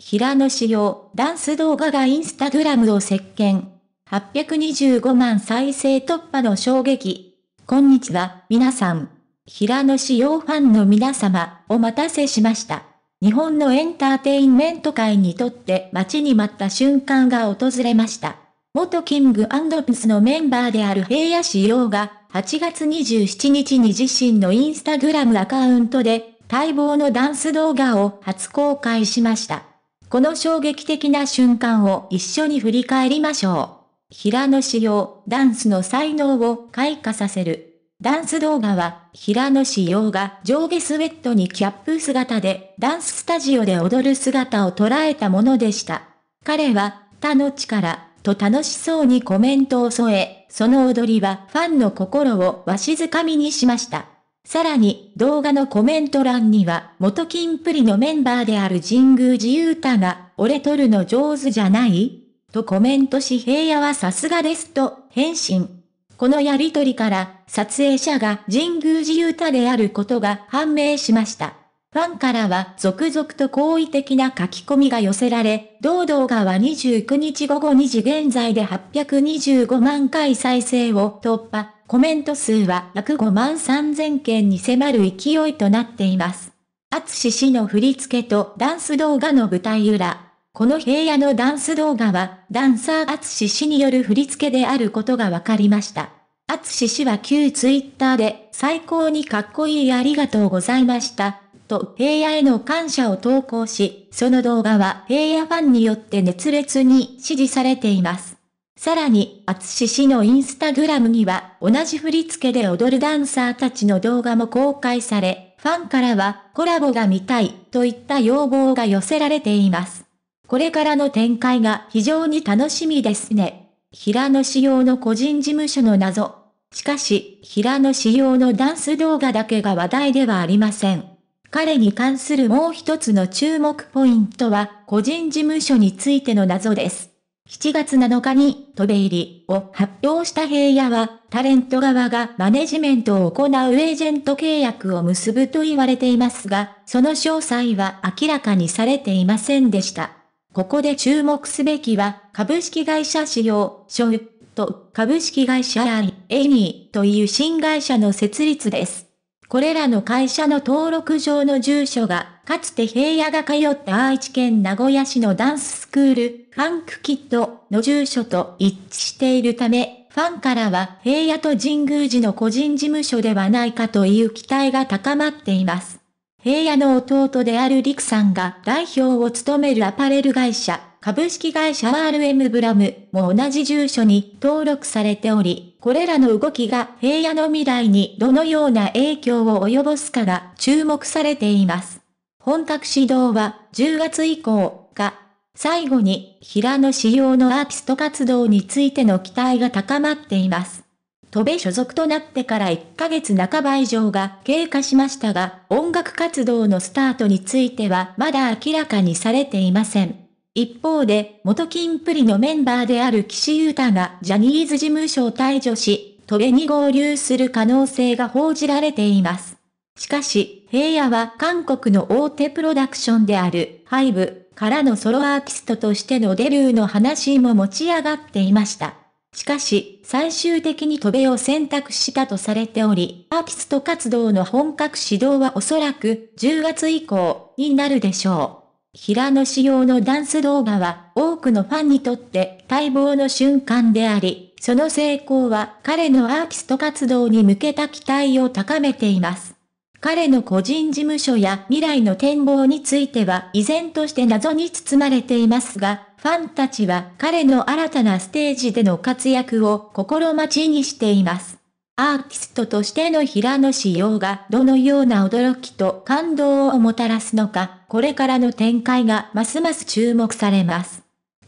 平野紫耀、ダンス動画がインスタグラムを席巻。825万再生突破の衝撃。こんにちは、皆さん。平野紫耀ファンの皆様、お待たせしました。日本のエンターテインメント界にとって待ちに待った瞬間が訪れました。元キングピスのメンバーである平野紫耀が、8月27日に自身のインスタグラムアカウントで、待望のダンス動画を初公開しました。この衝撃的な瞬間を一緒に振り返りましょう。平野紫耀、ダンスの才能を開花させる。ダンス動画は、平野紫耀が上下スウェットにキャップ姿で、ダンススタジオで踊る姿を捉えたものでした。彼は、他の力、と楽しそうにコメントを添え、その踊りはファンの心をわしづかみにしました。さらに、動画のコメント欄には、元金プリのメンバーである神宮寺勇太が、俺撮るの上手じゃないとコメントし平野はさすがですと、返信。このやりとりから、撮影者が神宮寺勇太であることが判明しました。ファンからは続々と好意的な書き込みが寄せられ、同動画は29日午後2時現在で825万回再生を突破、コメント数は約5万3000件に迫る勢いとなっています。厚志氏の振り付けとダンス動画の舞台裏。この平野のダンス動画は、ダンサー厚志氏による振り付けであることが分かりました。厚志氏は旧ツイッターで、最高にかっこいいありがとうございました。と平野への感謝を投稿し、その動画は平野ファンによって熱烈に支持されています。さらに、厚氏のインスタグラムには、同じ振り付けで踊るダンサーたちの動画も公開され、ファンからは、コラボが見たい、といった要望が寄せられています。これからの展開が非常に楽しみですね。平野仕様の個人事務所の謎。しかし、平野仕様のダンス動画だけが話題ではありません。彼に関するもう一つの注目ポイントは、個人事務所についての謎です。7月7日に、渡米入りを発表した平野は、タレント側がマネジメントを行うエージェント契約を結ぶと言われていますが、その詳細は明らかにされていませんでした。ここで注目すべきは、株式会社使用、所有と株式会社エニーという新会社の設立です。これらの会社の登録上の住所が、かつて平野が通った愛知県名古屋市のダンススクール、ファンクキットの住所と一致しているため、ファンからは平野と神宮寺の個人事務所ではないかという期待が高まっています。平野の弟である陸さんが代表を務めるアパレル会社、株式会社 RM ブラムも同じ住所に登録されており、これらの動きが平野の未来にどのような影響を及ぼすかが注目されています。本格始動は10月以降が、最後に平野仕様のアーティスト活動についての期待が高まっています。戸部所属となってから1ヶ月半ば以上が経過しましたが、音楽活動のスタートについてはまだ明らかにされていません。一方で、元金プリのメンバーである岸優太がジャニーズ事務所を退場し、ト営に合流する可能性が報じられています。しかし、平野は韓国の大手プロダクションである、ハイブからのソロアーティストとしてのデビューの話も持ち上がっていました。しかし、最終的にトベを選択したとされており、アーティスト活動の本格始動はおそらく10月以降になるでしょう。平野仕様のダンス動画は多くのファンにとって待望の瞬間であり、その成功は彼のアーティスト活動に向けた期待を高めています。彼の個人事務所や未来の展望については依然として謎に包まれていますが、ファンたちは彼の新たなステージでの活躍を心待ちにしています。アーティストとしての平野紫耀がどのような驚きと感動をもたらすのか、これからの展開がますます注目されます。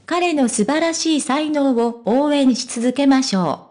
彼の素晴らしい才能を応援し続けましょう。